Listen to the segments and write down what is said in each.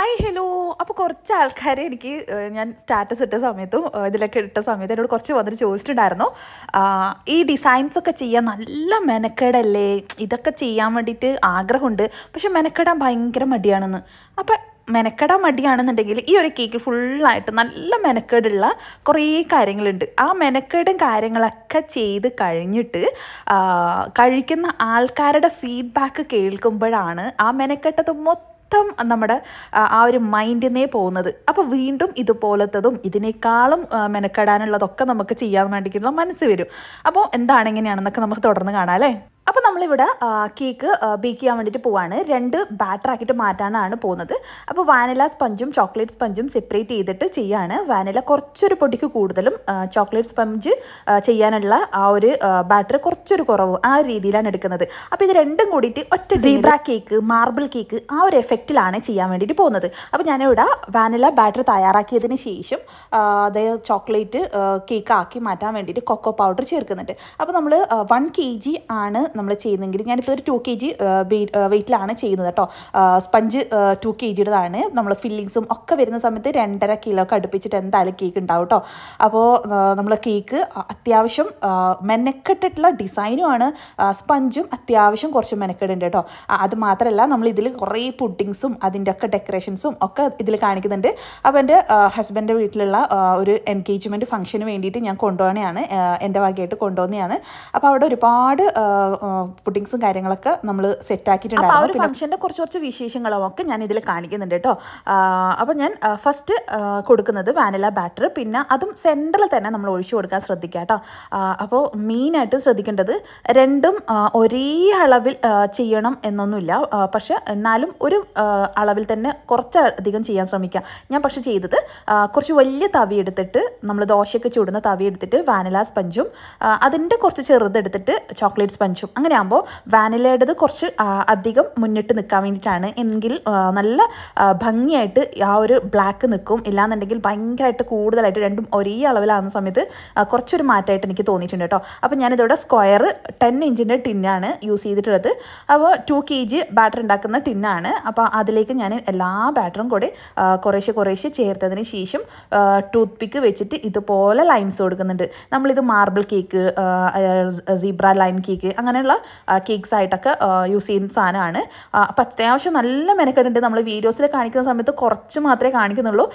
hi hello അപ്പോൾ കുറച്ച് ആൾക്കാർ എനിക്ക് ഞാൻ സ്റ്റാറ്റസ് ഇട്ട സമയത്തും ഇതിലൊക്കെ ഇട്ട സമയത്തും എന്നോട് കുറച്ച് വന്നിട്ട് ചോദിച്ചിട്ടുണ്ടായിരുന്നു ഈ ഡിസൈൻസ് ഒക്കെ ചെയ്യാൻ നല്ല മെനക്കേടല്ലേ ഇതൊക്കെ ചെയ്യാൻ വേണ്ടിയിട്ട് ആഗ്രഹമുണ്ട് പക്ഷെ മെനക്കെടാൻ ഭയങ്കര മടിയാണെന്ന് അപ്പം മെനക്കെടാൻ മടിയാണെന്നുണ്ടെങ്കിൽ ഈ ഒരു കേക്ക് ഫുള്ളായിട്ട് നല്ല മെനക്കേടുള്ള കുറേ കാര്യങ്ങളുണ്ട് ആ മെനക്കേടും കാര്യങ്ങളൊക്കെ ചെയ്ത് കഴിഞ്ഞിട്ട് കഴിക്കുന്ന ആൾക്കാരുടെ ഫീഡ്ബാക്ക് കേൾക്കുമ്പോഴാണ് ആ മെനക്കെട്ടത് മൊത്തം മൊത്തം നമ്മുടെ ആ ഒരു മൈൻഡിനെ പോകുന്നത് അപ്പോൾ വീണ്ടും ഇതുപോലത്തതും ഇതിനേക്കാളും മെനക്കെടാനുള്ളതൊക്കെ നമുക്ക് ചെയ്യാൻ വേണ്ടിയിട്ടുള്ള മനസ്സ് വരും അപ്പോൾ എന്താണ് എങ്ങനെയാണെന്നൊക്കെ നമുക്ക് തുടർന്ന് കാണാം അല്ലേ അപ്പോൾ നമ്മളിവിടെ കേക്ക് ബേക്ക് ചെയ്യാൻ വേണ്ടിയിട്ട് പോവാണ് രണ്ട് ബാറ്ററാക്കിയിട്ട് മാറ്റാനാണ് പോകുന്നത് അപ്പോൾ വാനില സ്പഞ്ചും ചോക്ലേറ്റ് സ്പഞ്ചും സെപ്പറേറ്റ് ചെയ്തിട്ട് ചെയ്യാണ് വാനില കുറച്ചൊരു പൊടിക്ക് കൂടുതലും ചോക്ലേറ്റ് സ്പഞ്ച് ചെയ്യാനുള്ള ആ ഒരു ബാറ്റർ കുറച്ചൊരു കുറവ് ആ രീതിയിലാണ് എടുക്കുന്നത് അപ്പോൾ ഇത് രണ്ടും കൂടിയിട്ട് ഒറ്റ സീബ്ര കേക്ക് മാർബിൾ കേക്ക് ആ ഒരു എഫക്റ്റിലാണ് ചെയ്യാൻ വേണ്ടിയിട്ട് പോകുന്നത് അപ്പോൾ ഞാനിവിടെ വാനില ബാറ്റർ തയ്യാറാക്കിയതിന് ശേഷം അതായത് ചോക്ലേറ്റ് കേക്ക് ആക്കി മാറ്റാൻ വേണ്ടിയിട്ട് കൊക്കോ പൗഡർ ചേർക്കുന്നുണ്ട് അപ്പോൾ നമ്മൾ വൺ കെ ആണ് നമ്മൾ ചെയ്യുന്നെങ്കിൽ ഞാനിപ്പോൾ ഒരു ടു കെ ജി വെയിറ്റിലാണ് ചെയ്യുന്നത് കേട്ടോ സ്പഞ്ച് ടു കെ ജിയുടേതാണ് നമ്മൾ ഫില്ലിങ്സും ഒക്കെ വരുന്ന സമയത്ത് രണ്ടര കിലോ ഒക്കെ അടുപ്പിച്ചിട്ട് എന്തായാലും കേക്ക് ഉണ്ടാവും കേട്ടോ അപ്പോൾ നമ്മൾ കേക്ക് അത്യാവശ്യം മെനക്കെട്ടിട്ടുള്ള ഡിസൈനുമാണ് സ്പഞ്ചും അത്യാവശ്യം കുറച്ച് മെനക്കെടുണ്ട് കേട്ടോ അത് മാത്രമല്ല നമ്മൾ ഇതിൽ കുറേ പുഡിങ്സും അതിൻ്റെ ഒക്കെ ഡെക്കറേഷൻസും ഒക്കെ ഇതിൽ കാണിക്കുന്നുണ്ട് അപ്പോൾ എൻ്റെ ഹസ്ബൻഡിൻ്റെ വീട്ടിലുള്ള ഒരു എൻഗേജ്മെൻറ്റ് ഫംഗ്ഷന് വേണ്ടിയിട്ട് ഞാൻ കൊണ്ടുപോകണയാണ് എൻ്റെ വകയായിട്ട് കൊണ്ടുപോകുന്നതാണ് അപ്പോൾ അവിടെ ഒരുപാട് പുഡിങ്സും കാര്യങ്ങളൊക്കെ നമ്മൾ സെറ്റാക്കിയിട്ടുണ്ടായിരുന്നു ആ ഒരു ഫംഗ്ഷൻ്റെ കുറച്ച് കുറച്ച് വിശേഷങ്ങളും ഒക്കെ ഞാൻ ഇതിൽ കാണിക്കുന്നുണ്ട് കേട്ടോ അപ്പോൾ ഞാൻ ഫസ്റ്റ് കൊടുക്കുന്നത് വാനില ബാറ്റർ പിന്നെ അതും സെൻറ്ററിൽ തന്നെ നമ്മൾ ഒഴിച്ചു കൊടുക്കാൻ ശ്രദ്ധിക്കുക കേട്ടോ അപ്പോൾ മെയിനായിട്ട് ശ്രദ്ധിക്കേണ്ടത് രണ്ടും ഒരേ അളവിൽ ചെയ്യണം എന്നൊന്നുമില്ല പക്ഷെ എന്നാലും ഒരു അളവിൽ തന്നെ കുറച്ചധികം ചെയ്യാൻ ശ്രമിക്കുക ഞാൻ പക്ഷെ ചെയ്തത് കുറച്ച് വലിയ തവി എടുത്തിട്ട് നമ്മൾ ദോശയൊക്കെ ചൂടുന്ന തവി എടുത്തിട്ട് വാനില സ്പഞ്ചും അതിൻ്റെ കുറച്ച് ചെറുതെടുത്തിട്ട് ചോക്ലേറ്റ് സ്പഞ്ചും അങ്ങനെ ആകുമ്പോൾ വാനിലയുടേത് കുറച്ച് അധികം മുന്നിട്ട് നിൽക്കാൻ വേണ്ടിയിട്ടാണ് എങ്കിൽ നല്ല ഭംഗിയായിട്ട് ആ ഒരു ബ്ലാക്ക് നിൽക്കും ഇല്ലാന്നുണ്ടെങ്കിൽ ഭയങ്കരമായിട്ട് കൂടുതലായിട്ട് രണ്ടും ഒരേ അളവിലാകുന്ന സമയത്ത് കുറച്ചൊരു മാറ്റമായിട്ട് എനിക്ക് തോന്നിയിട്ടുണ്ട് കേട്ടോ അപ്പോൾ ഞാനിതോടെ സ്ക്വയർ ടെൻ ഇഞ്ചിൻ്റെ ടിന്നാണ് യൂസ് ചെയ്തിട്ടുള്ളത് അപ്പോൾ ടു കെ ജി ബാറ്റർ ഉണ്ടാക്കുന്ന ടിന്നാണ് അപ്പോൾ അതിലേക്ക് ഞാൻ എല്ലാ ബാറ്ററും കൂടി കുറേശ്ശെ കുറേശ്ശെ ചേർത്തതിന് ശേഷം ടൂത്ത് പിക്ക് വെച്ചിട്ട് ഇതുപോലെ ലൈൻസ് കൊടുക്കുന്നുണ്ട് നമ്മളിത് marble cake zebra line cake അങ്ങനെ അങ്ങനെയുള്ള കേക്ക്സ് ആയിട്ടൊക്കെ യൂസ് ചെയ്യുന്ന സാധനമാണ് അപ്പോൾ അത്യാവശ്യം നല്ല മെനക്കെടുണ്ട് നമ്മൾ വീഡിയോസിൽ കാണിക്കുന്ന സമയത്ത് കുറച്ച് മാത്രമേ കാണിക്കുന്നുള്ളൂ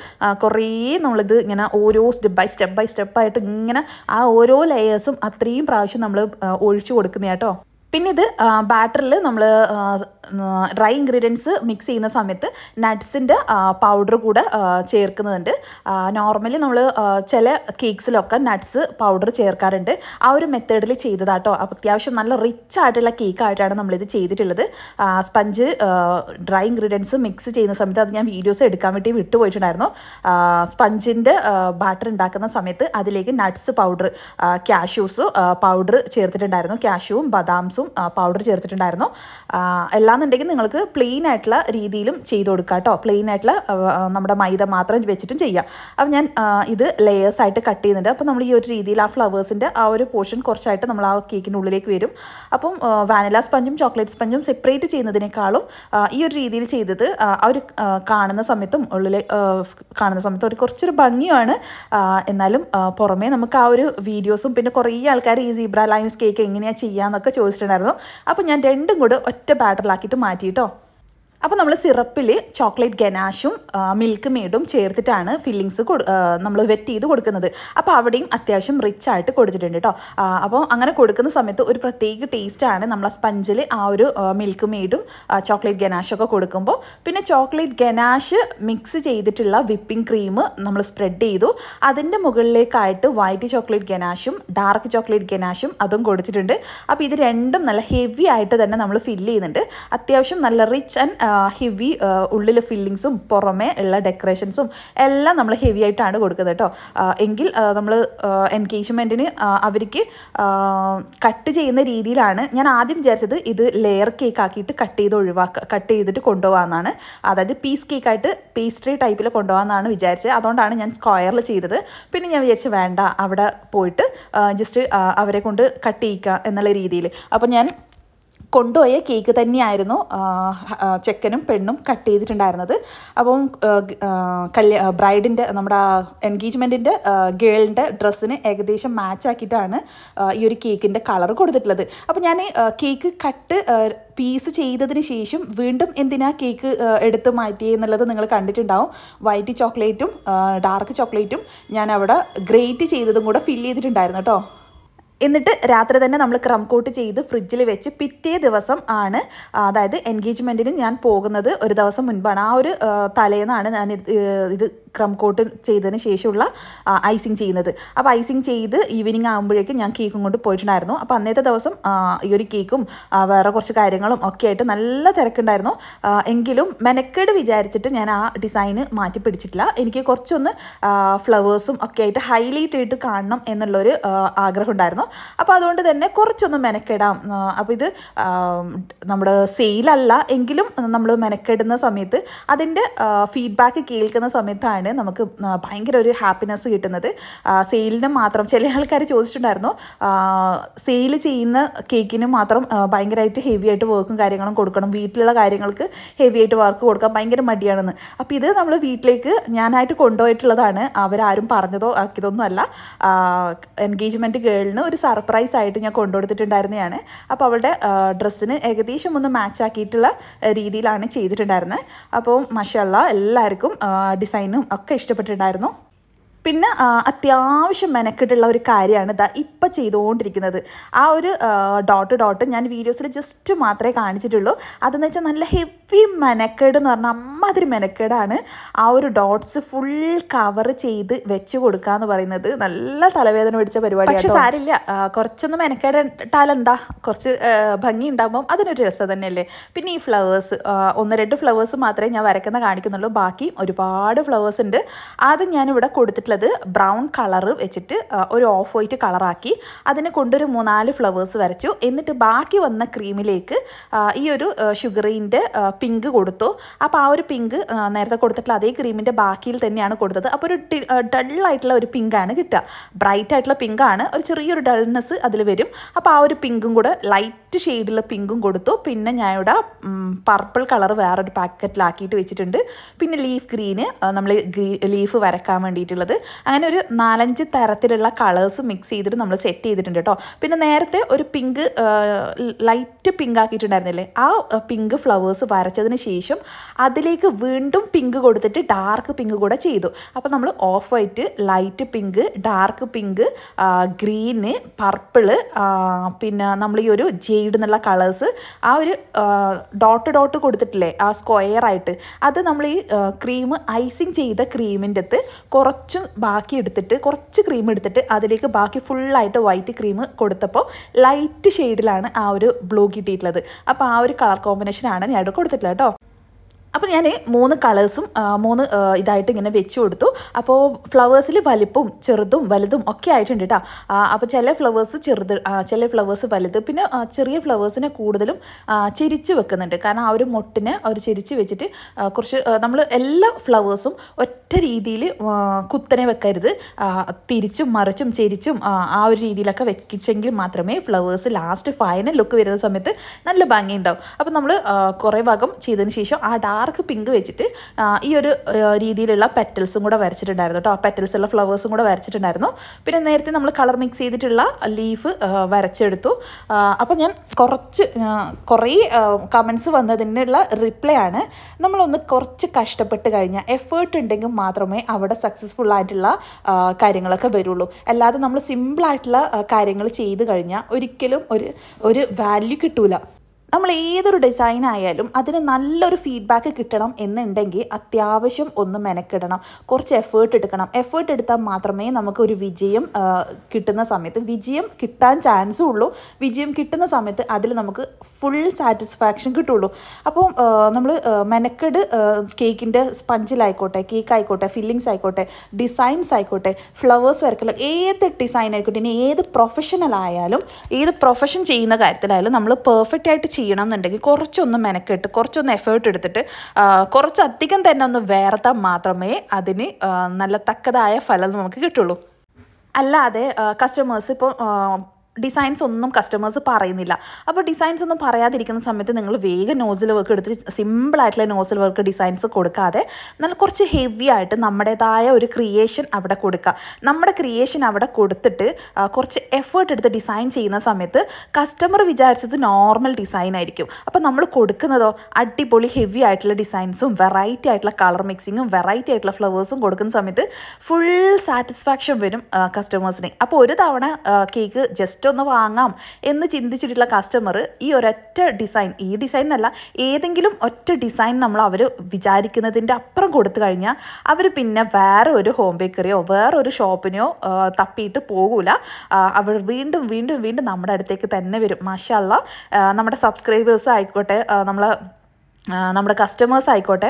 കുറേ നമ്മളിത് ഇങ്ങനെ ഓരോ step by step by step ആയിട്ട് ഇങ്ങനെ ആ ഓരോ ലെയേഴ്സും അത്രയും പ്രാവശ്യം നമ്മൾ ഒഴിച്ചു കൊടുക്കുന്നതാട്ടോ പിന്നെ ഇത് ബാറ്ററിൽ നമ്മൾ ഡ്രൈ ഇൻഗ്രീഡിയൻസ് മിക്സ് ചെയ്യുന്ന സമയത്ത് നട്ട്സിൻ്റെ പൗഡർ കൂടെ ചേർക്കുന്നുണ്ട് നോർമലി നമ്മൾ ചില കേക്ക്സിലൊക്കെ നട്ട്സ് പൗഡർ ചേർക്കാറുണ്ട് ആ ഒരു മെത്തേഡിൽ ചെയ്തതാട്ടോ അത്യാവശ്യം നല്ല റിച്ച് ആയിട്ടുള്ള കേക്കായിട്ടാണ് നമ്മളിത് ചെയ്തിട്ടുള്ളത് സ്പഞ്ച് ഡ്രൈ ഇൻഗ്രീഡിയൻസ് മിക്സ് ചെയ്യുന്ന സമയത്ത് അത് ഞാൻ വീഡിയോസ് എടുക്കാൻ വേണ്ടി വിട്ടുപോയിട്ടുണ്ടായിരുന്നു സ്പഞ്ചിൻ്റെ ബാറ്റർ ഉണ്ടാക്കുന്ന സമയത്ത് അതിലേക്ക് നട്ട്സ് പൗഡർ ക്യാഷ്യൂസ് പൗഡർ ചേർത്തിട്ടുണ്ടായിരുന്നു ക്യാഷ്യൂവും ബദാംസും പൗഡർ ചേർത്തിട്ടുണ്ടായിരുന്നു എല്ലാ അല്ലാന്നുണ്ടെങ്കിൽ നിങ്ങൾക്ക് പ്ലെയിൻ ആയിട്ടുള്ള രീതിയിലും ചെയ്ത് കൊടുക്കാം കേട്ടോ പ്ലെയിൻ ആയിട്ടുള്ള നമ്മുടെ മൈദ മാത്രം വെച്ചിട്ടും ചെയ്യാം അപ്പോൾ ഞാൻ ഇത് ലെയേഴ്സ് ആയിട്ട് കട്ട് ചെയ്യുന്നുണ്ട് അപ്പോൾ നമ്മൾ ഈ ഒരു രീതിയിൽ ആ ഫ്ലവേഴ്സിൻ്റെ ആ ഒരു പോർഷൻ കുറച്ചായിട്ട് നമ്മൾ ആ കേക്കിൻ്റെ ഉള്ളിലേക്ക് വരും അപ്പം വാനില സ്പഞ്ചും ചോക്ലേറ്റ് സ്പഞ്ചും സെപ്പറേറ്റ് ചെയ്യുന്നതിനേക്കാളും ഈ ഒരു രീതിയിൽ ചെയ്തത് അവർ കാണുന്ന സമയത്തും ഉള്ളിലെ കാണുന്ന സമയത്തും ഒരു കുറച്ചൊരു ഭംഗിയാണ് എന്നാലും പുറമേ നമുക്ക് ആ ഒരു വീഡിയോസും പിന്നെ കുറേ ആൾക്കാർ ഈ സീബ്ര ലൈൻസ് കേക്ക് എങ്ങനെയാണ് ചെയ്യുക എന്നൊക്കെ ചോദിച്ചിട്ടുണ്ടായിരുന്നു അപ്പോൾ ഞാൻ രണ്ടും കൂടെ ഒറ്റ ബാറ്ററിലാക്കി ആക്കിയിട്ട് മാറ്റിയിട്ടോ അപ്പോൾ നമ്മൾ സിറപ്പിൽ ചോക്ലേറ്റ് ഗനാഷും മിൽക്ക് മെയ്ഡും ചേർത്തിട്ടാണ് ഫില്ലിങ്സ് നമ്മൾ വെറ്റ് ചെയ്ത് കൊടുക്കുന്നത് അപ്പോൾ അവിടെയും അത്യാവശ്യം റിച്ച് ആയിട്ട് കൊടുത്തിട്ടുണ്ട് കേട്ടോ അപ്പോൾ അങ്ങനെ കൊടുക്കുന്ന സമയത്ത് ഒരു പ്രത്യേക ടേസ്റ്റാണ് നമ്മൾ സ്പഞ്ചിൽ ആ ഒരു മിൽക്ക് മെയ്ഡും ചോക്ലേറ്റ് ഗനാഷൊക്കെ കൊടുക്കുമ്പോൾ പിന്നെ ചോക്ലേറ്റ് ഗനാഷ് മിക്സ് ചെയ്തിട്ടുള്ള വിപ്പിംഗ് ക്രീം നമ്മൾ സ്പ്രെഡ് ചെയ്തു അതിൻ്റെ മുകളിലേക്കായിട്ട് വൈറ്റ് ചോക്ലേറ്റ് ഗനാഷും ഡാർക്ക് ചോക്ലേറ്റ് ഗനാഷും അതും കൊടുത്തിട്ടുണ്ട് അപ്പോൾ ഇത് രണ്ടും നല്ല ഹെവി ആയിട്ട് തന്നെ നമ്മൾ ഫില്ല് ചെയ്യുന്നുണ്ട് അത്യാവശ്യം നല്ല റിച്ച് ആൻഡ് ഹെവി ഉള്ളിൽ ഫില്ലിങ്സും പുറമേ ഉള്ള ഡെക്കറേഷൻസും എല്ലാം നമ്മൾ ഹെവി ആയിട്ടാണ് കൊടുക്കുന്നത് കേട്ടോ എങ്കിൽ നമ്മൾ എൻഗേജ്മെൻറ്റിന് അവർക്ക് കട്ട് ചെയ്യുന്ന രീതിയിലാണ് ഞാൻ ആദ്യം വിചാരിച്ചത് ഇത് ലെയർ കേക്ക് ആക്കിയിട്ട് കട്ട് ചെയ്ത് ഒഴിവാക്കുക കട്ട് ചെയ്തിട്ട് കൊണ്ടുപോകാമെന്നാണ് അതായത് പീസ് കേക്കായിട്ട് പേസ്ട്രി ടൈപ്പിൽ കൊണ്ടുപോകാമെന്നാണ് വിചാരിച്ചത് അതുകൊണ്ടാണ് ഞാൻ സ്ക്വയറിൽ ചെയ്തത് പിന്നെ ഞാൻ വിചാരിച്ചു വേണ്ട അവിടെ പോയിട്ട് ജസ്റ്റ് അവരെ കൊണ്ട് കട്ട് ചെയ്യിക്കുക എന്നുള്ള രീതിയിൽ അപ്പോൾ ഞാൻ കൊണ്ടുപോയ കേക്ക് തന്നെയായിരുന്നു ചെക്കനും പെണ്ണും കട്ട് ചെയ്തിട്ടുണ്ടായിരുന്നത് അപ്പം കല്യാ ബ്രൈഡിൻ്റെ നമ്മുടെ എൻഗേജ്മെൻറ്റിൻ്റെ ഗേളിൻ്റെ ഡ്രസ്സിന് ഏകദേശം മാച്ച് ആക്കിയിട്ടാണ് ഈ ഒരു കേക്കിൻ്റെ കളർ കൊടുത്തിട്ടുള്ളത് അപ്പം ഞാൻ കേക്ക് കട്ട് പീസ് ചെയ്തതിന് ശേഷം വീണ്ടും എന്തിനാ കേക്ക് എടുത്ത് മാറ്റി എന്നുള്ളത് നിങ്ങൾ കണ്ടിട്ടുണ്ടാവും വൈറ്റ് ചോക്ലേറ്റും ഡാർക്ക് ചോക്ലേറ്റും ഞാൻ അവിടെ ഗ്രേറ്റ് ചെയ്തതും കൂടെ ഫില്ല് ചെയ്തിട്ടുണ്ടായിരുന്നു കേട്ടോ എന്നിട്ട് രാത്രി തന്നെ നമ്മൾ ക്രം കോട്ട് ചെയ്ത് ഫ്രിഡ്ജിൽ വെച്ച് പിറ്റേ ദിവസം ആണ് അതായത് എൻഗേജ്മെൻറ്റിന് ഞാൻ പോകുന്നത് ഒരു ദിവസം മുൻപാണ് ആ ഒരു തലേന്നാണ് ഞാൻ ഇത് ക്രം കോട്ട് ചെയ്തതിന് ശേഷമുള്ള ഐസിങ് ചെയ്യുന്നത് അപ്പോൾ ഐസിങ് ചെയ്ത് ഈവനിങ് ആകുമ്പോഴേക്കും ഞാൻ കേക്കും കൊണ്ട് പോയിട്ടുണ്ടായിരുന്നു അപ്പോൾ അന്നത്തെ ദിവസം ഈ ഒരു കേക്കും വേറെ കുറച്ച് കാര്യങ്ങളും ഒക്കെ ആയിട്ട് നല്ല തിരക്കുണ്ടായിരുന്നു എങ്കിലും മെനക്കേട് വിചാരിച്ചിട്ട് ഞാൻ ആ ഡിസൈന് മാറ്റി പിടിച്ചിട്ടില്ല എനിക്ക് കുറച്ചൊന്ന് ഫ്ലവേഴ്സും ഒക്കെ ആയിട്ട് ഹൈലൈറ്റ് ആയിട്ട് കാണണം എന്നുള്ളൊരു ആഗ്രഹം ഉണ്ടായിരുന്നു അപ്പോൾ അതുകൊണ്ട് തന്നെ കുറച്ചൊന്ന് മെനക്കെടാം അപ്പോൾ ഇത് നമ്മുടെ സെയിലല്ല എങ്കിലും നമ്മൾ മെനക്കെടുന്ന സമയത്ത് അതിൻ്റെ ഫീഡ്ബാക്ക് കേൾക്കുന്ന സമയത്താണ് തന്നെയാണ് നമുക്ക് ഭയങ്കര ഒരു ഹാപ്പിനെസ് കിട്ടുന്നത് സെയിലിന് മാത്രം ചില ആൾക്കാർ ചോദിച്ചിട്ടുണ്ടായിരുന്നു സെയിൽ ചെയ്യുന്ന കേക്കിന് മാത്രം ഭയങ്കരമായിട്ട് ഹെവി ആയിട്ട് വർക്കും കാര്യങ്ങളും കൊടുക്കണം വീട്ടിലുള്ള കാര്യങ്ങൾക്ക് ഹെവി ആയിട്ട് വർക്ക് കൊടുക്കാൻ ഭയങ്കര മടിയാണെന്ന് അപ്പോൾ ഇത് നമ്മൾ വീട്ടിലേക്ക് ഞാനായിട്ട് കൊണ്ടുപോയിട്ടുള്ളതാണ് അവരാരും പറഞ്ഞതോ ആക്കിയതൊന്നുമല്ല എൻഗേജ്മെൻറ്റ് ഗേളിന് ഒരു സർപ്രൈസ് ആയിട്ട് ഞാൻ കൊണ്ടുകൊടുത്തിട്ടുണ്ടായിരുന്നതാണ് അപ്പോൾ അവളുടെ ഡ്രസ്സിന് ഏകദേശം ഒന്ന് മാച്ച് ആക്കിയിട്ടുള്ള രീതിയിലാണ് ചെയ്തിട്ടുണ്ടായിരുന്നത് അപ്പോൾ മഷല്ല എല്ലാവർക്കും ഡിസൈനും ഒക്കെ ഇഷ്ടപ്പെട്ടിട്ടുണ്ടായിരുന്നു പിന്നെ അത്യാവശ്യം മെനക്കെട്ടുള്ള ഒരു കാര്യമാണ് ഇതാ ഇപ്പം ചെയ്തുകൊണ്ടിരിക്കുന്നത് ആ ഒരു ഡോട്ട് ഡോട്ട് ഞാൻ വീഡിയോസിൽ ജസ്റ്റ് മാത്രമേ കാണിച്ചിട്ടുള്ളൂ അതെന്ന് വെച്ചാൽ നല്ല ഹെവി മെനക്കേട് എന്ന് പറഞ്ഞാൽ അമ്മാതിരി മെനക്കേടാണ് ആ ഒരു ഡോട്ട്സ് ഫുൾ കവർ ചെയ്ത് വെച്ച് കൊടുക്കുക എന്ന് പറയുന്നത് നല്ല തലവേദന പിടിച്ച പരിപാടി പക്ഷെ സാരില്ല കുറച്ചൊന്നും മെനക്കേടിട്ടാൽ എന്താ കുറച്ച് ഭംഗി ഉണ്ടാകുമ്പം അതിനൊരു രസം തന്നെയല്ലേ പിന്നെ ഈ ഫ്ലവേഴ്സ് ഒന്ന് രണ്ട് ഫ്ലവേഴ്സ് മാത്രമേ ഞാൻ വരയ്ക്കുന്ന കാണിക്കുന്നുള്ളൂ ബാക്കി ഒരുപാട് ഫ്ലവേഴ്സ് ഉണ്ട് അത് ഞാനിവിടെ കൊടുത്തിട്ടുള്ള ഉള്ളത് ബ്രൗൺ കളർ വെച്ചിട്ട് ഒരു ഓഫ് വൈറ്റ് കളറാക്കി അതിനെ കൊണ്ടൊരു മൂന്നാല് ഫ്ലവേഴ്സ് വരച്ചു എന്നിട്ട് ബാക്കി വന്ന ക്രീമിലേക്ക് ഈ ഒരു ഷുഗറിൻ്റെ പിങ്ക് കൊടുത്തു അപ്പോൾ ആ ഒരു പിങ്ക് നേരത്തെ കൊടുത്തിട്ടുള്ള അതേ ക്രീമിൻ്റെ ബാക്കിയിൽ തന്നെയാണ് കൊടുത്തത് അപ്പോൾ ഒരു ഡള്ളായിട്ടുള്ള ഒരു പിങ്കാണ് കിട്ടുക ബ്രൈറ്റ് ആയിട്ടുള്ള പിങ്കാണ് ഒരു ചെറിയൊരു ഡൾനെസ് അതിൽ വരും അപ്പോൾ ആ ഒരു പിങ്കും കൂടെ ലൈറ്റ് ഷെയ്ഡുള്ള പിങ്കും കൊടുത്തു പിന്നെ ഞാൻ ഇവിടെ പർപ്പിൾ കളർ വേറൊരു പാക്കറ്റിലാക്കിയിട്ട് വെച്ചിട്ടുണ്ട് പിന്നെ ലീഫ് ഗ്രീന് നമ്മൾ ഗ്രീ ലീഫ് വരക്കാൻ വേണ്ടിയിട്ടുള്ളത് അങ്ങനെ ഒരു നാലഞ്ച് തരത്തിലുള്ള കളേഴ്സ് മിക്സ് ചെയ്തിട്ട് നമ്മൾ സെറ്റ് ചെയ്തിട്ടുണ്ട് കേട്ടോ പിന്നെ നേരത്തെ ഒരു പിങ്ക് ലൈറ്റ് പിങ്ക് ആക്കിയിട്ടുണ്ടായിരുന്നില്ലേ ആ പിങ്ക് ഫ്ലവേഴ്സ് വരച്ചതിന് ശേഷം അതിലേക്ക് വീണ്ടും പിങ്ക് കൊടുത്തിട്ട് ഡാർക്ക് പിങ്ക് കൂടെ ചെയ്തു അപ്പോൾ നമ്മൾ off white light pink dark pink green purple പിന്നെ നമ്മൾ ഈ ഒരു ജെയ്ഡ് എന്നുള്ള കളേഴ്സ് ആ ഒരു ഡോട്ട് ഡോട്ട് കൊടുത്തിട്ടില്ലേ ആ സ്ക്വയർ ആയിട്ട് അത് നമ്മൾ ഈ ക്രീം ഐസിങ് ചെയ്ത ക്രീമിൻ്റെ അകത്ത് കുറച്ചും ബാക്കി എടുത്തിട്ട് കുറച്ച് ക്രീം എടുത്തിട്ട് അതിലേക്ക് ബാക്കി ഫുള്ളായിട്ട് വൈറ്റ് ക്രീം കൊടുത്തപ്പോൾ ലൈറ്റ് ഷെയ്ഡിലാണ് ആ ഒരു ബ്ലൂ കിട്ടിയിട്ടുള്ളത് അപ്പോൾ ആ ഒരു കളർ കോമ്പിനേഷനാണ് ഞാൻ കൊടുത്തിട്ടുള്ളത് കേട്ടോ അപ്പോൾ ഞാൻ മൂന്ന് കളേഴ്സും മൂന്ന് ഇതായിട്ട് ഇങ്ങനെ വെച്ച് കൊടുത്തു അപ്പോൾ ഫ്ലവേഴ്സിൽ വലുപ്പും ചെറുതും വലുതും ഒക്കെ ആയിട്ടുണ്ട് കേട്ടോ അപ്പോൾ ചില ഫ്ലവേഴ്സ് ചെറുത് ചില ഫ്ലവേഴ്സ് വലുത് പിന്നെ ചെറിയ ഫ്ലവേഴ്സിനെ കൂടുതലും ചിരിച്ച് വെക്കുന്നുണ്ട് കാരണം ആ ഒരു മൊട്ടിനെ അവർ ചിരിച്ച് വെച്ചിട്ട് കുറച്ച് നമ്മൾ എല്ലാ ഫ്ലവേഴ്സും ഒറ്റ രീതിയിൽ കുത്തനെ വെക്കരുത് തിരിച്ചും മറിച്ചും ചിരിച്ചും ആ ഒരു രീതിയിലൊക്കെ വെക്കിച്ചെങ്കിൽ മാത്രമേ ഫ്ലവേഴ്സ് ലാസ്റ്റ് ഫൈനൽ ലുക്ക് വരുന്ന സമയത്ത് നല്ല ഭംഗിയുണ്ടാവും അപ്പോൾ നമ്മൾ കുറേ ഭാഗം ചെയ്തതിന് ശേഷം ആ ഡാർ ഡാർക്ക് പിങ്ക് വെച്ചിട്ട് ഈ ഒരു രീതിയിലുള്ള പെറ്റൽസും കൂടെ വരച്ചിട്ടുണ്ടായിരുന്നു കേട്ടോ ആ പെറ്റൽസുള്ള ഫ്ലവേഴ്സും കൂടെ വരച്ചിട്ടുണ്ടായിരുന്നു പിന്നെ നേരത്തെ നമ്മൾ കളർ മിക്സ് ചെയ്തിട്ടുള്ള ലീഫ് വരച്ചെടുത്തു അപ്പോൾ ഞാൻ കുറച്ച് കുറേ കമൻസ് വന്നതിനുള്ള റിപ്ലൈ ആണ് നമ്മളൊന്ന് കുറച്ച് കഷ്ടപ്പെട്ട് കഴിഞ്ഞാൽ എഫേർട്ട് ഉണ്ടെങ്കിൽ മാത്രമേ അവിടെ സക്സസ്ഫുൾ ആയിട്ടുള്ള കാര്യങ്ങളൊക്കെ വരുള്ളൂ അല്ലാതെ നമ്മൾ സിമ്പിളായിട്ടുള്ള കാര്യങ്ങൾ ചെയ്ത് കഴിഞ്ഞാൽ ഒരിക്കലും ഒരു ഒരു വാല്യൂ കിട്ടൂല നമ്മൾ ഏതൊരു ഡിസൈൻ ആയാലും അതിന് നല്ലൊരു ഫീഡ്ബാക്ക് കിട്ടണം എന്നുണ്ടെങ്കിൽ അത്യാവശ്യം ഒന്ന് മെനക്കിടണം കുറച്ച് എഫേർട്ട് എടുക്കണം എഫേർട്ട് എടുത്താൽ മാത്രമേ നമുക്കൊരു വിജയം കിട്ടുന്ന സമയത്ത് വിജയം കിട്ടാൻ ചാൻസും ഉള്ളൂ വിജയം കിട്ടുന്ന സമയത്ത് അതിൽ നമുക്ക് ഫുൾ സാറ്റിസ്ഫാക്ഷൻ കിട്ടുള്ളൂ അപ്പോൾ നമ്മൾ മെനക്കെട് കേക്കിൻ്റെ സ്പഞ്ചിലായിക്കോട്ടെ കേക്ക് ആയിക്കോട്ടെ ഫില്ലിങ്സ് ആയിക്കോട്ടെ ഡിസൈൻസ് ആയിക്കോട്ടെ ഫ്ലവേഴ്സ് വരക്കല ഏത് ഡിസൈൻ ആയിക്കോട്ടെ ഇനി ഏത് പ്രൊഫഷണൽ ആയാലും ഏത് പ്രൊഫഷൻ ചെയ്യുന്ന കാര്യത്തിലായാലും നമ്മൾ പെർഫെക്റ്റ് ആയിട്ട് ചെയ്യണം എന്നുണ്ടെങ്കിൽ കുറച്ചൊന്ന് മെനക്കെട്ട് കുറച്ചൊന്ന് എഫേർട്ട് എടുത്തിട്ട് കുറച്ചധികം തന്നെ ഒന്ന് വേർത്താൽ മാത്രമേ അതിന് നല്ല തക്കതായ ഫലം നമുക്ക് കിട്ടുള്ളൂ അല്ലാതെ കസ്റ്റമേഴ്സ് ഇപ്പോൾ ഡിസൈൻസ് ഒന്നും കസ്റ്റമേഴ്സ് പറയുന്നില്ല അപ്പോൾ ഡിസൈൻസ് ഒന്നും പറയാതിരിക്കുന്ന സമയത്ത് നിങ്ങൾ വേഗം നോസിൽ വർക്ക് എടുത്ത് സിമ്പിളായിട്ടുള്ള നോസിൽ വർക്ക് ഡിസൈൻസ് കൊടുക്കാതെ നല്ല കുറച്ച് ഹെവി ആയിട്ട് നമ്മുടേതായ ഒരു ക്രിയേഷൻ അവിടെ കൊടുക്കുക നമ്മുടെ ക്രിയേഷൻ അവിടെ കൊടുത്തിട്ട് കുറച്ച് എഫേർട്ട് എടുത്ത് ഡിസൈൻ ചെയ്യുന്ന സമയത്ത് കസ്റ്റമർ വിചാരിച്ചത് നോർമൽ ഡിസൈൻ ആയിരിക്കും അപ്പോൾ നമ്മൾ കൊടുക്കുന്നതോ അടിപൊളി ഹെവി ആയിട്ടുള്ള ഡിസൈൻസും വെറൈറ്റി ആയിട്ടുള്ള കളർ മിക്സിങ്ങും വെറൈറ്റി ആയിട്ടുള്ള ഫ്ലവേഴ്സും കൊടുക്കുന്ന സമയത്ത് ഫുൾ സാറ്റിസ്ഫാക്ഷൻ വരും കസ്റ്റമേഴ്സിന് അപ്പോൾ ഒരു തവണ കേക്ക് ജസ്റ്റ് ജസ്റ്റ് ഒന്ന് വാങ്ങാം എന്ന് ചിന്തിച്ചിട്ടുള്ള കസ്റ്റമർ ഈ ഒരൊറ്റ ഡിസൈൻ ഈ ഡിസൈൻ എന്നല്ല ഏതെങ്കിലും ഒറ്റ ഡിസൈൻ നമ്മൾ അവർ വിചാരിക്കുന്നതിൻ്റെ അപ്പുറം കൊടുത്തു കഴിഞ്ഞാൽ അവർ പിന്നെ വേറെ ഒരു ഹോം ബേക്കറിയോ വേറെ ഒരു ഷോപ്പിനെയോ തപ്പിയിട്ട് പോകൂല അവർ വീണ്ടും വീണ്ടും വീണ്ടും നമ്മുടെ അടുത്തേക്ക് തന്നെ വരും മാഷല്ല നമ്മുടെ സബ്സ്ക്രൈബേഴ്സ് ആയിക്കോട്ടെ നമ്മൾ നമ്മുടെ കസ്റ്റമേഴ്സ് ആയിക്കോട്ടെ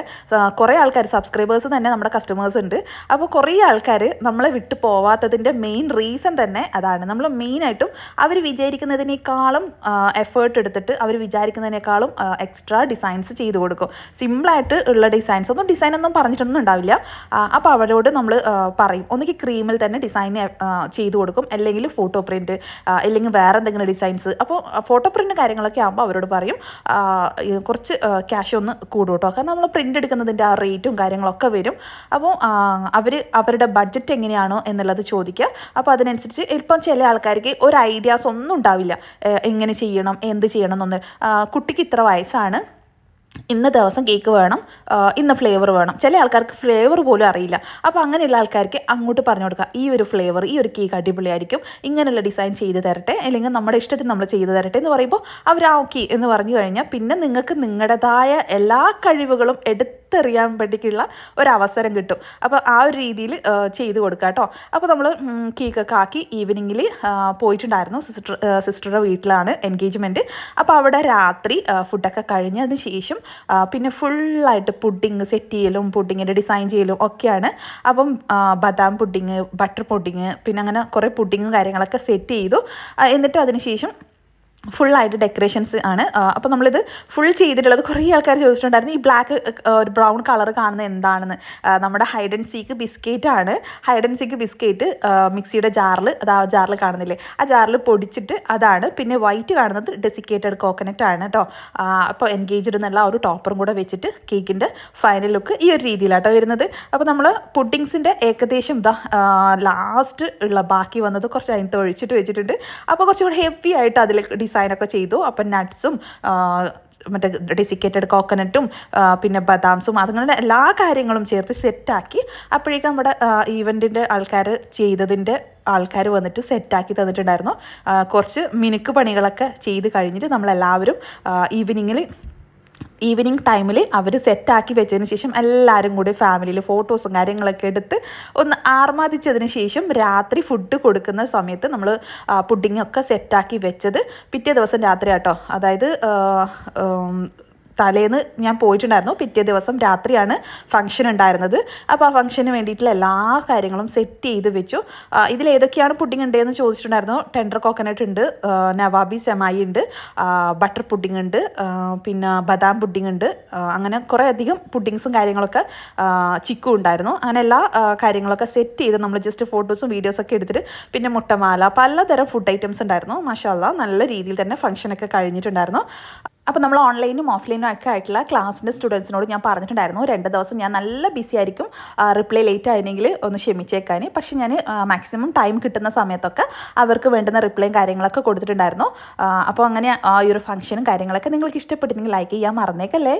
കുറേ ആൾക്കാർ സബ്സ്ക്രൈബേഴ്സ് തന്നെ നമ്മുടെ കസ്റ്റമേഴ്സ് ഉണ്ട് അപ്പോൾ കുറേ ആൾക്കാർ നമ്മളെ വിട്ടു പോവാത്തതിൻ്റെ മെയിൻ റീസൺ തന്നെ അതാണ് നമ്മൾ മെയിനായിട്ടും അവർ വിചാരിക്കുന്നതിനേക്കാളും എഫേർട്ട് എടുത്തിട്ട് അവർ വിചാരിക്കുന്നതിനേക്കാളും എക്സ്ട്രാ ഡിസൈൻസ് ചെയ്തു കൊടുക്കും സിമ്പിളായിട്ട് ഉള്ള ഡിസൈൻസ് ഒന്നും ഡിസൈൻ ഒന്നും പറഞ്ഞിട്ടൊന്നും ഉണ്ടാവില്ല അപ്പോൾ അവരോട് നമ്മൾ പറയും ഒന്നുകിൽ ക്രീമിൽ തന്നെ ഡിസൈൻ ചെയ്തു കൊടുക്കും അല്ലെങ്കിൽ ഫോട്ടോ പ്രിൻറ്റ് അല്ലെങ്കിൽ വേറെ എന്തെങ്കിലും ഡിസൈൻസ് അപ്പോൾ ഫോട്ടോ പ്രിൻറ്റ് കാര്യങ്ങളൊക്കെ ആകുമ്പോൾ അവരോട് പറയും കുറച്ച് ക്യാഷ് പശ ഒന്ന് കൂടും കേട്ടോ കാരണം നമ്മൾ പ്രിൻ്റ് എടുക്കുന്നതിൻ്റെ ആ റേറ്റും കാര്യങ്ങളൊക്കെ വരും അപ്പോൾ അവർ അവരുടെ ബഡ്ജറ്റ് എങ്ങനെയാണോ എന്നുള്ളത് ചോദിക്കുക അപ്പോൾ അതിനനുസരിച്ച് ഇപ്പം ചില ആൾക്കാർക്ക് ഒരു ഐഡിയാസ് ഒന്നും ഉണ്ടാവില്ല എങ്ങനെ ചെയ്യണം എന്ത് ചെയ്യണം എന്നൊന്ന് കുട്ടിക്ക് ഇത്ര വയസ്സാണ് ഇന്ന ദിവസം കേക്ക് വേണം ഇന്ന ഫ്ലേവർ വേണം ചില ആൾക്കാർക്ക് ഫ്ലേവർ പോലും അറിയില്ല അപ്പോൾ അങ്ങനെയുള്ള ആൾക്കാർക്ക് അങ്ങോട്ട് പറഞ്ഞു കൊടുക്കുക ഈ ഒരു ഫ്ലേവർ ഈ ഒരു കേക്ക് അടിപൊളിയായിരിക്കും ഇങ്ങനെയുള്ള ഡിസൈൻ ചെയ്ത് തരട്ടെ അല്ലെങ്കിൽ നമ്മുടെ ഇഷ്ടത്തിൽ നമ്മൾ ചെയ്ത് തരട്ടെ എന്ന് പറയുമ്പോൾ അവർ ആ ഓക്കെ എന്ന് പറഞ്ഞു കഴിഞ്ഞാൽ പിന്നെ നിങ്ങൾക്ക് നിങ്ങളുടേതായ എല്ലാ കഴിവുകളും എടുത്തെറിയാൻ വേണ്ടിയിട്ടുള്ള ഒരു അവസരം കിട്ടും അപ്പോൾ ആ ഒരു രീതിയിൽ ചെയ്ത് കൊടുക്കുക കേട്ടോ അപ്പോൾ നമ്മൾ കേക്കൊക്കെ ആക്കി ഈവനിങ്ങിൽ പോയിട്ടുണ്ടായിരുന്നു സിസ്റ്റർ സിസ്റ്ററുടെ വീട്ടിലാണ് എൻഗേജ്മെൻറ്റ് അപ്പോൾ അവിടെ രാത്രി ഫുഡൊക്കെ കഴിഞ്ഞതിന് ശേഷം പിന്നെ ഫുള്ളായിട്ട് പുഡിങ് സെറ്റ് ചെയ്യലും പുഡിങ്ങിൻ്റെ ഡിസൈൻ ചെയ്യലും ഒക്കെയാണ് അപ്പം ബദാം പുഡിങ് ബട്ടർ പുഡിങ് പിന്നെ അങ്ങനെ കുറേ പുഡിങ്ങും കാര്യങ്ങളൊക്കെ സെറ്റ് ചെയ്തു എന്നിട്ട് അതിനുശേഷം ഫുള്ളായിട്ട് ഡെക്കറേഷൻസ് ആണ് അപ്പോൾ നമ്മളിത് ഫുൾ ചെയ്തിട്ടുള്ളത് കുറേ ആൾക്കാർ ചോദിച്ചിട്ടുണ്ടായിരുന്നു ഈ ബ്ലാക്ക് ഒരു ബ്രൗൺ കളർ കാണുന്നത് എന്താണെന്ന് നമ്മുടെ ഹൈഡൻ സീക്ക് ബിസ്ക്കറ്റ് ആണ് ഹൈഡൻ സീക്ക് ബിസ്ക്കറ്റ് മിക്സിയുടെ ജാറിൽ അത് ആ ജാറിൽ കാണുന്നില്ലേ ആ ജാറിൽ പൊടിച്ചിട്ട് അതാണ് പിന്നെ വൈറ്റ് കാണുന്നത് ഡെസിക്കേറ്റഡ് കോക്കനട്ട് ആണ് കേട്ടോ അപ്പോൾ എൻഗേജ്ഡ് എന്നുള്ള ഒരു ടോപ്പറും കൂടെ വെച്ചിട്ട് കേക്കിൻ്റെ ഫൈനൽ ലുക്ക് ഈ ഒരു രീതിയിലാട്ടോ വരുന്നത് അപ്പോൾ നമ്മൾ പുഡിങ്സിൻ്റെ ഏകദേശം ഇതാ ലാസ്റ്റ് ഉള്ള ബാക്കി വന്നത് കുറച്ച് അതിനകത്ത് ഒഴിച്ചിട്ട് വെച്ചിട്ടുണ്ട് അപ്പോൾ കുറച്ചുകൂടെ ഹെവി ആയിട്ട് അതിൽ ഡിസൈൻ ഡിസൈനൊക്കെ ചെയ്തു അപ്പം നട്ട്സും മറ്റേ ഡെസിക്കേറ്റഡ് കോക്കനട്ടും പിന്നെ ബദാംസും അതുങ്ങളുടെ എല്ലാ കാര്യങ്ങളും ചേർത്ത് സെറ്റാക്കി അപ്പോഴേക്കും നമ്മുടെ ഈവൻറ്റിൻ്റെ ആൾക്കാർ ചെയ്തതിൻ്റെ ആൾക്കാർ വന്നിട്ട് സെറ്റാക്കി തന്നിട്ടുണ്ടായിരുന്നു കുറച്ച് മിനുക്ക് പണികളൊക്കെ ചെയ്ത് കഴിഞ്ഞിട്ട് നമ്മളെല്ലാവരും ഈവനിങ്ങിൽ ഈവനിങ് ടൈമിൽ അവർ സെറ്റാക്കി വെച്ചതിന് ശേഷം എല്ലാവരും കൂടി ഫാമിലിയിൽ ഫോട്ടോസും കാര്യങ്ങളൊക്കെ എടുത്ത് ഒന്ന് ആർമാദിച്ചതിന് ശേഷം രാത്രി ഫുഡ് കൊടുക്കുന്ന സമയത്ത് നമ്മൾ പുഡിങ്ങൊക്കെ സെറ്റാക്കി വെച്ചത് പിറ്റേ ദിവസം രാത്രി ആട്ടോ അതായത് തലേന്ന് ഞാൻ പോയിട്ടുണ്ടായിരുന്നു പിറ്റേ ദിവസം രാത്രിയാണ് ഫംഗ്ഷൻ ഉണ്ടായിരുന്നത് അപ്പോൾ ആ ഫംഗ്ഷന് വേണ്ടിയിട്ടുള്ള എല്ലാ കാര്യങ്ങളും സെറ്റ് ചെയ്ത് വെച്ചു ഇതിൽ ഏതൊക്കെയാണ് പുഡിംഗ് ഉണ്ടെന്ന് ചോദിച്ചിട്ടുണ്ടായിരുന്നു ടെൻഡർ കോക്കനട്ട് ഉണ്ട് നവാബി സെമായി ഉണ്ട് ബട്ടർ പുഡിംഗ് ഉണ്ട് പിന്നെ ബദാം പുഡിംഗ് ഉണ്ട് അങ്ങനെ കുറേ അധികം പുഡിങ്സും കാര്യങ്ങളൊക്കെ ചിക്കും ഉണ്ടായിരുന്നു അങ്ങനെ എല്ലാ കാര്യങ്ങളൊക്കെ സെറ്റ് ചെയ്ത് നമ്മൾ ജസ്റ്റ് ഫോട്ടോസും വീഡിയോസൊക്കെ എടുത്തിട്ട് പിന്നെ മുട്ടമാല പലതരം ഫുഡ് ഐറ്റംസ് ഉണ്ടായിരുന്നു മഷാല നല്ല രീതിയിൽ തന്നെ ഫംഗ്ഷനൊക്കെ കഴിഞ്ഞിട്ടുണ്ടായിരുന്നു അപ്പോൾ നമ്മൾ ഓൺലൈനും ഓഫ്ലൈനും ഒക്കെ ആയിട്ടുള്ള ക്ലാസ്സിൻ്റെ സ്റ്റുഡൻസിനോട് ഞാൻ പറഞ്ഞിട്ടുണ്ടായിരുന്നു രണ്ട് ദിവസം ഞാൻ നല്ല ബിസി ആയിരിക്കും റിപ്ലൈ ലേറ്റ് ആയിരുന്നെങ്കിൽ ഒന്ന് ക്ഷമിച്ചേക്കാൻ പക്ഷേ ഞാൻ മാക്സിമം ടൈം കിട്ടുന്ന സമയത്തൊക്കെ അവർക്ക് വേണ്ടുന്ന റിപ്ലൈയും കാര്യങ്ങളൊക്കെ കൊടുത്തിട്ടുണ്ടായിരുന്നു അപ്പോൾ അങ്ങനെ ആ ഒരു ഫംഗ്ഷനും കാര്യങ്ങളൊക്കെ നിങ്ങൾക്ക് ഇഷ്ടപ്പെട്ടിട്ടുണ്ടെങ്കിൽ ലൈക്ക് ചെയ്യാൻ മറന്നേക്കല്ലേ